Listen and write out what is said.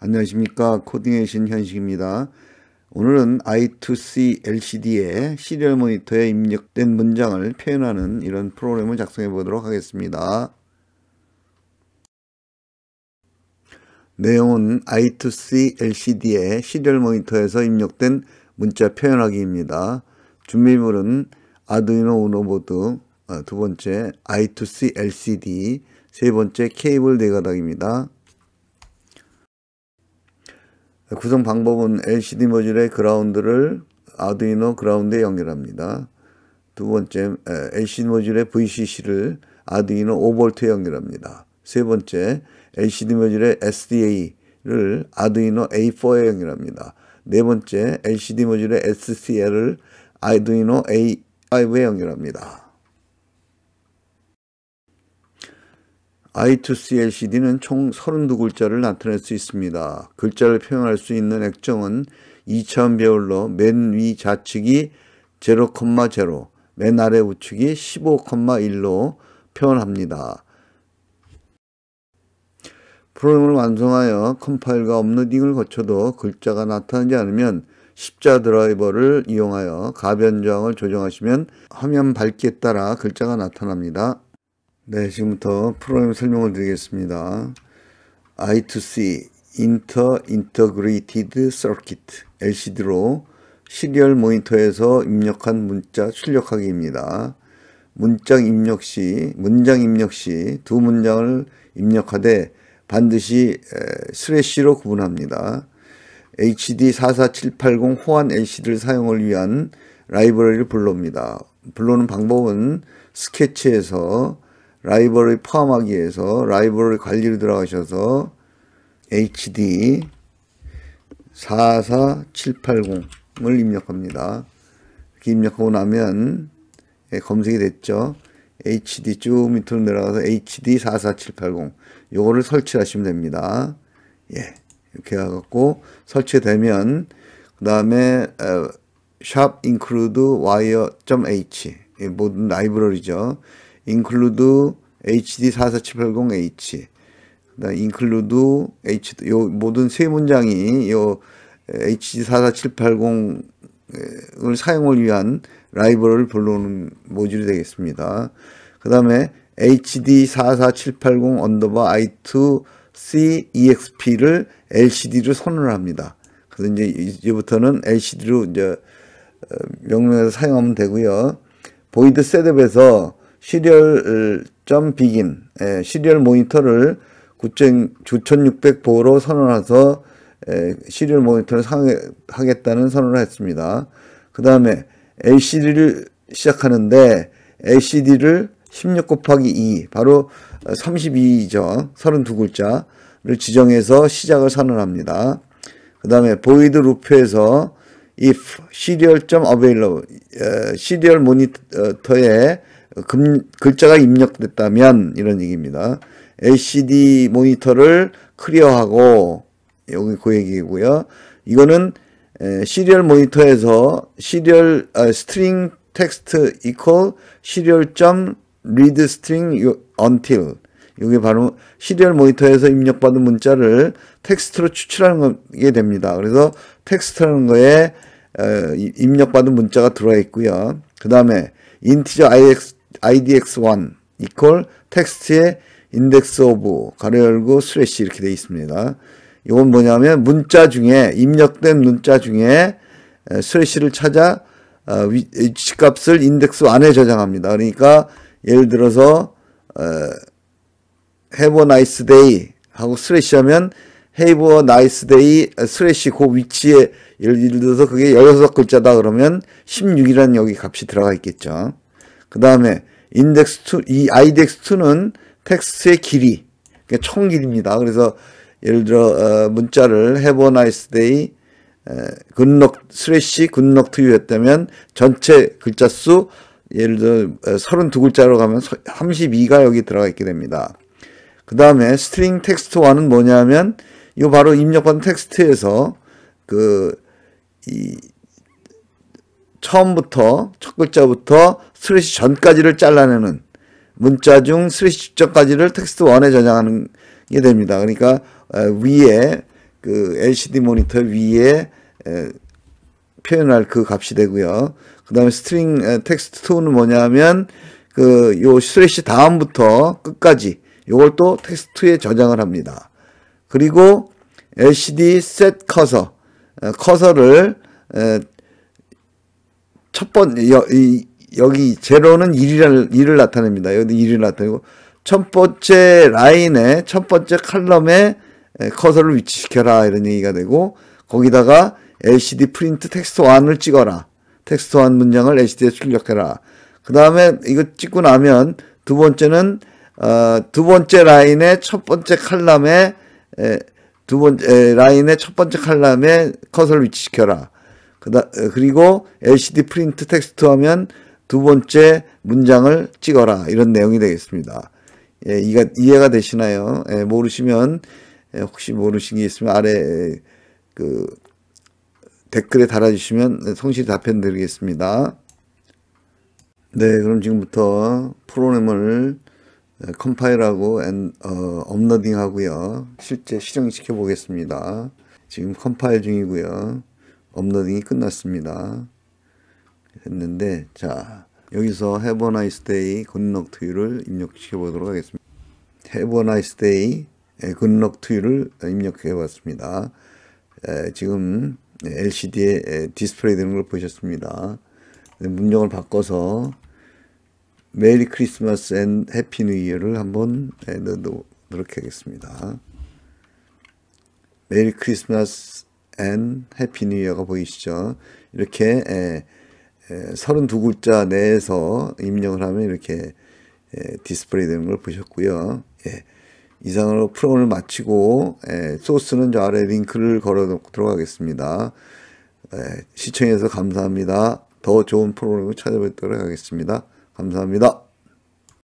안녕하십니까 코딩에이션 현식입니다. 오늘은 I2C LCD의 시리얼 모니터에 입력된 문장을 표현하는 이런 프로그램을 작성해 보도록 하겠습니다. 내용은 I2C LCD의 시리얼 모니터에서 입력된 문자 표현하기입니다. 준비물은 아두이노 우노보드, 어, 두 번째 I2C LCD, 세 번째 케이블 네 가닥입니다. 구성 방법은 LCD 모듈의 그라운드를 아두이노 그라운드에 연결합니다. 두 번째, LCD 모듈의 VCC를 아두이노 5V에 연결합니다. 세 번째, LCD 모듈의 SDA를 아두이노 A4에 연결합니다. 네 번째, LCD 모듈의 SCL을 아두이노 A5에 연결합니다. I2C LCD는 총 32글자를 나타낼 수 있습니다. 글자를 표현할 수 있는 액정은 2차원 배열로 맨 위 좌측이 0,0, 맨 아래 우측이 15,1로 표현합니다. 프로그램을 완성하여 컴파일과 업로딩을 거쳐도 글자가 나타나지 않으면 십자 드라이버를 이용하여 가변 저항을 조정하시면 화면 밝기에 따라 글자가 나타납니다. 네, 지금부터 프로그램 설명을 드리겠습니다. I2C Inter Integrated Circuit LCD로 시리얼 모니터에서 입력한 문자 출력하기입니다. 문장 입력 시, 문장 입력 시 두 문장을 입력하되 반드시 스레시로 구분합니다. HD44780 호환 LCD를 사용을 위한 라이브러리를 불러옵니다. 불러오는 방법은 스케치에서 라이벌을 포함하기 위해서 라이벌을 관리로 들어가셔서 HD 44780을 입력합니다. 이렇게 입력하고 나면 예, 검색이 됐죠. HD 쭉 밑으로 내려가서 HD 44780 요거를 설치하시면 됩니다. 예. 이렇게 해갖고 설치되면 그 다음에 어, 샵 인클루드 와이어.h 모든 라이브러리죠. include HD44780H 그다음 include H 요 모든 세 문장이 요 HD44780을 사용을 위한 라이벌을 불러오는 모듈이 되겠습니다. 그 다음에 HD44780 언더바 I2C EXP를 LCD로 선언을 합니다. 그래서 이제 이제부터는 LCD로 이제 어, 명령해서 사용하면 되고요. 보이드 셋업에서 시리얼 점 비긴 예, 시리얼 모니터를 9,600보로 선언해서 시리얼 모니터를 하겠다는 선언을 했습니다. 그 다음에 LCD를 시작하는데 LCD를 16 곱하기 2 바로 32죠. 이 32글자를 지정해서 시작을 선언합니다. 그 다음에 보이드 루프에서 if 시리얼 점 available 시리얼 모니터에 금, 글자가 입력됐다면 이런 얘기입니다. LCD 모니터를 클리어하고 여기 그 얘기고요. 이거는 에, 시리얼 모니터에서 시리얼 아, 스트링 텍스트 equal 시리얼 점 read s until 이게 바로 시리얼 모니터에서 입력받은 문자를 텍스트로 추출하는 게 됩니다. 그래서 텍스트라는 거에 에, 입력받은 문자가 들어있고요. 그 다음에 인티저 ix idx1 이퀄 텍스트의 인덱스 오브 가로 열고 슬래시 이렇게 되어 있습니다. 이건 뭐냐면 문자 중에 입력된 문자 중에 슬래시를 찾아 어, 위치 값을 인덱스 안에 저장합니다. 그러니까 예를 들어서 어, have a nice day 하고 슬래시 하면 have a nice day 슬래시 그 위치에 예를 들어서 그게 16글자다 그러면 16이라는 여기 값이 들어가 있겠죠. 그 다음에 인덱스 2, 이 아이덱스 2는 텍스트의 길이, 총길입니다 그래서 예를 들어 어, 문자를 Have a nice day, 근럭 스레시 근록 투유 했다면 전체 글자 수 예를 들어 32글자로 어, 가면 32가 여기 들어가 있게 됩니다. 그 다음에 스트링 텍스트와는 뭐냐면 이거 바로 입력한 텍스트에서 그이 처음부터 첫 글자부터 스레시 전까지를 잘라내는 문자 중 스레시 직전까지를 텍스트 원에 저장하는 게 됩니다. 그러니까 위에 그 LCD 모니터 위에 표현할 그 값이 되고요. 그 다음에 스트링 텍스트 2는 뭐냐면 그요 스레시 다음부터 끝까지 요걸 또 텍스트에 저장을 합니다. 그리고 LCD 셋 커서 커서를 첫번 여, 이, 여기 제로는 1이를, 1을 나타냅니다. 여기 1을 나타내고 첫 번째 라인에 첫 번째 칼럼에 커서를 위치시켜라 이런 얘기가 되고 거기다가 LCD 프린트 텍스트 1을 찍어라. 텍스트 1 문장을 LCD에 출력해라. 그 다음에 이거 찍고 나면 두 번째는 어, 두 번째 라인에첫 번째 칼럼에 에, 두 번째 에, 라인에첫 번째 칼럼에 커서를 위치시켜라. 그다, 그리고 LCD 프린트 텍스트 하면두 번째 문장을 찍어라. 이런 내용이 되겠습니다. 예, 이가, 이해가 되시나요? 예, 모르시면, 예, 혹시 모르신 게 있으면 아래, 그, 댓글에 달아주시면 성실히 답변 드리겠습니다. 네, 그럼 지금부터 프로그램을 컴파일하고 앤, 어, 업로딩하고요. 실제 실행시켜 보겠습니다. 지금 컴파일 중이고요. 업로딩이 끝났습니다. 했는데 자 여기서 Have a nice day, good luck to you를 입력시켜 보도록 하겠습니다. Have a nice day, 예, good luck to you를 입력해 봤습니다. 예, 지금 l c d 에, 디스플레이 되는 걸 보셨습니다. 문장을 바꿔서 메리 크리스마스 앤 해피 뉴 이어를 한번 예, 넣도록 하겠습니다. 메리 크리스마스 and 해피 뉴이어가 보이시죠? 이렇게 32글자 내에서 입력을 하면 이렇게 디스플레이 되는 걸 보셨고요. 예. 이상으로 프로그램을 마치고 소스는 저 아래 링크를 걸어 놓도록 하겠습니다. 시청해서 감사합니다. 더 좋은 프로그램을 찾아뵙도록 하겠습니다. 감사합니다.